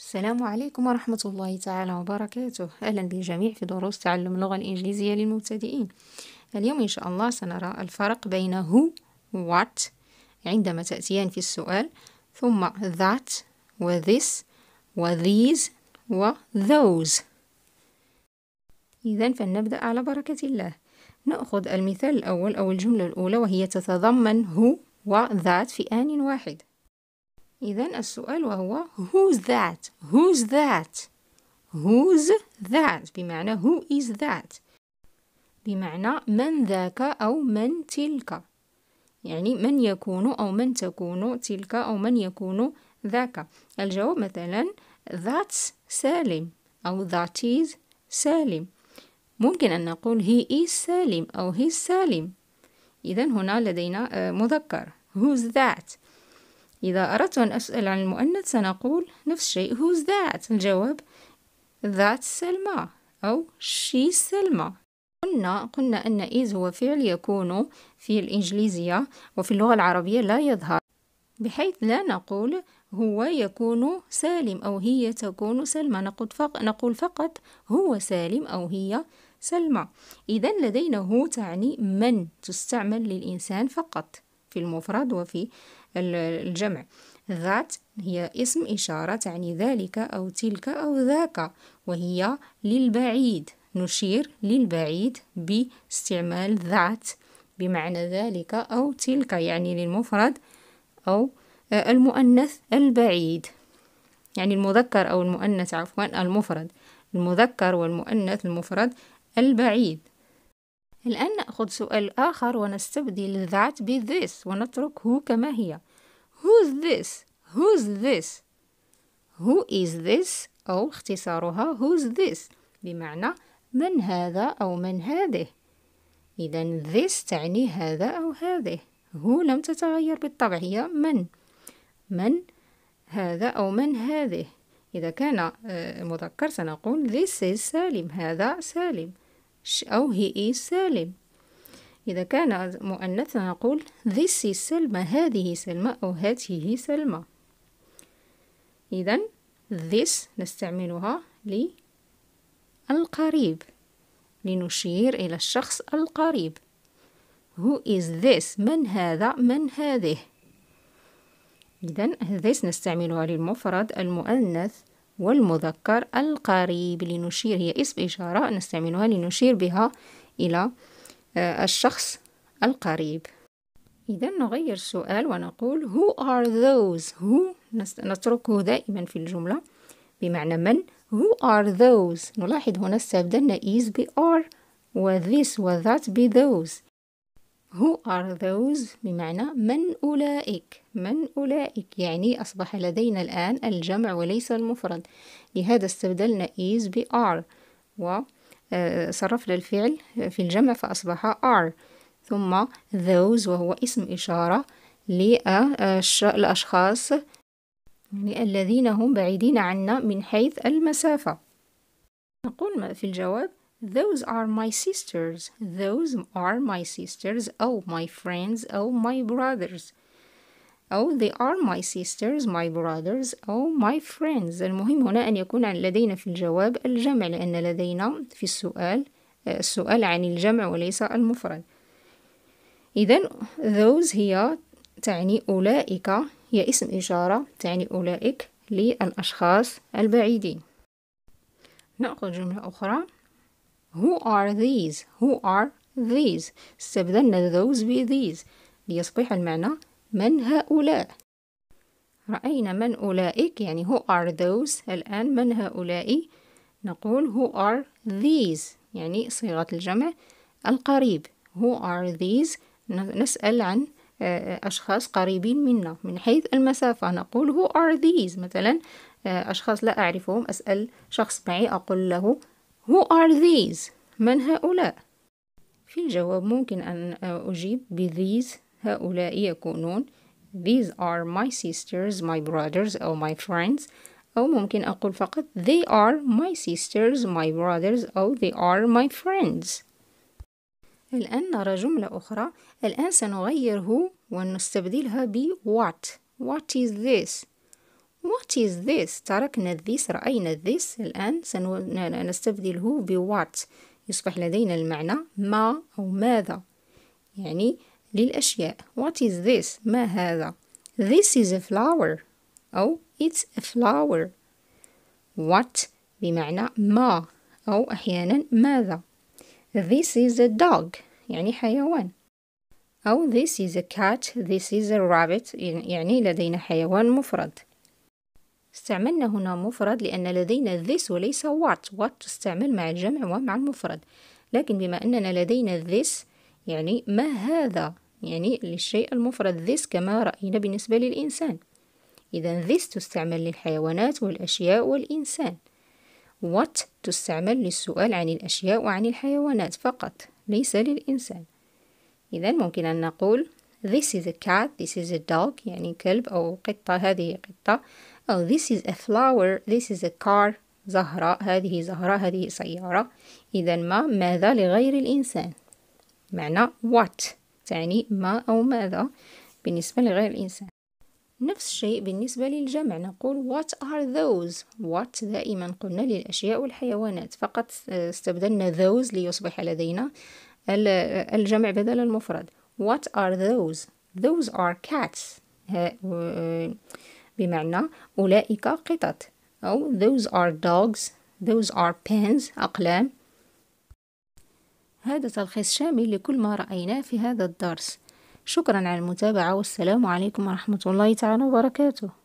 السلام عليكم ورحمة الله تعالى وبركاته أهلا بالجميع في دروس تعلم اللغة الإنجليزية للمبتدئين اليوم إن شاء الله سنرى الفرق بين who what عندما تأتيان في السؤال ثم that و this و these و those إذا فلنبدأ على بركة الله نأخذ المثال الأول أو الجملة الأولى وهي تتضمن who و that في آن واحد إذا السؤال وهو who's that who's that who's that بمعنى who is that بمعنى من ذاك أو من تلك يعني من يكون أو من تكون تلك أو من يكون ذاك الجواب مثلا that's سالم أو that is سالم ممكن أن نقول he is سالم أو he's سالم إذا هنا لدينا آه، مذكر who's that إذا أردت أن أسأل عن المؤنث سنقول نفس الشيء who's that الجواب that سلمى أو she سلمى قلنا قلنا أن is هو فعل يكون في الإنجليزية وفي اللغة العربية لا يظهر بحيث لا نقول هو يكون سالم أو هي تكون سلمى نقول, فق نقول فقط هو سالم أو هي سلمى إذا لدينا هو تعني من تستعمل للإنسان فقط في المفرد وفي الجمع ذات هي اسم إشارة تعني ذلك أو تلك أو ذاك وهي للبعيد نشير للبعيد باستعمال ذات بمعنى ذلك أو تلك يعني للمفرد أو آه، المؤنث البعيد يعني المذكر أو المؤنث عفوا المفرد المذكر والمؤنث المفرد البعيد الآن نأخذ سؤال آخر ونستبدل that this ونترك who كما هي who's this who's this who is this أو اختصارها who's this بمعنى من هذا أو من هذه إذا this تعني هذا أو هذه هو لم تتغير بالطبع هي من من هذا أو من هذه إذا كان آه، مذكر سنقول this is سالم هذا سالم أو he is سالم إذا كان مؤنثا نقول this is سلمى هذه سلمى أو هذه سلمى إذا this نستعملها للقريب لنشير إلى الشخص القريب Who is this؟ من هذا؟ من هذه؟ إذا this نستعملها للمفرد المؤنث والمذكر القريب لنشير هي اسم إشارة نستعملها لنشير بها إلى آه، الشخص القريب إذا نغير السؤال ونقول who are those who نتركه دائما في الجملة بمعنى من who are those نلاحظ هنا استبدلنا is ب are و this و that ب those Who are those بمعنى من أولئك من أولئك يعني أصبح لدينا الآن الجمع وليس المفرد لهذا استبدلنا is ب are وصرفنا آه، الفعل في الجمع فأصبح are ثم those وهو اسم إشارة للأشخاص آه، يعني الذين هم بعيدين عنا من حيث المسافة نقول في الجواب Those are my sisters. Those are my sisters Oh, my friends Oh, my brothers أو oh, they are my sisters, my brothers Oh, my friends المهم هنا أن يكون لدينا في الجواب الجمع لأن لدينا في السؤال آه، السؤال عن الجمع وليس المفرد إذا those هي تعني أولئك هي اسم إشارة تعني أولئك للأشخاص البعيدين نأخذ جملة أخرى Who are these? Who are these? استبدلنا those be these ليصبح المعنى من هؤلاء رأينا من أولئك يعني who are those الآن من هؤلاء نقول who are these يعني صيغة الجمع القريب who are these نسأل عن آه، آه، أشخاص قريبين منا من حيث المسافة نقول who are these مثلا آه، أشخاص لا أعرفهم أسأل شخص معي أقول له Who are these؟ من هؤلاء؟ في الجواب ممكن أن أجيب ب these هؤلاء يكونون These are my sisters, my brothers أو my friends أو ممكن أقول فقط They are my sisters, my brothers أو They are my friends الآن نرى جملة أخرى الآن سنغير who ونستبدلها ب what What is this؟ What is this؟ تركنا this رأينا this الآن سنستبدله ب what يصبح لدينا المعنى ما أو ماذا يعني للأشياء What is this؟ ما هذا؟ This is a flower أو It's a flower What بمعنى ما أو أحيانا ماذا This is a dog يعني حيوان أو this is a cat This is a rabbit يعني لدينا حيوان مفرد استعملنا هنا مفرد لأن لدينا this وليس what what تستعمل مع الجمع ومع المفرد لكن بما أننا لدينا this يعني ما هذا يعني للشيء المفرد this كما رأينا بالنسبة للإنسان إذا this تستعمل للحيوانات والأشياء والإنسان what تستعمل للسؤال عن الأشياء وعن الحيوانات فقط ليس للإنسان إذا ممكن أن نقول this is a cat this is a dog يعني كلب أو قطة هذه قطة oh this is a flower this is a car زهرة هذه زهرة هذه سيارة إذا ما ماذا لغير الإنسان معنى what تعني ما أو ماذا بالنسبة لغير الإنسان نفس الشيء بالنسبة للجمع نقول what are those what دائما قلنا للأشياء والحيوانات فقط استبدلنا those ليصبح لدينا الجمع بدل المفرد what are those those are cats بمعنى أولئك قطط أو those are dogs those are pens أقلام هذا تلخيص شامل لكل ما رأيناه في هذا الدرس شكرا على المتابعة والسلام عليكم ورحمة الله تعالى وبركاته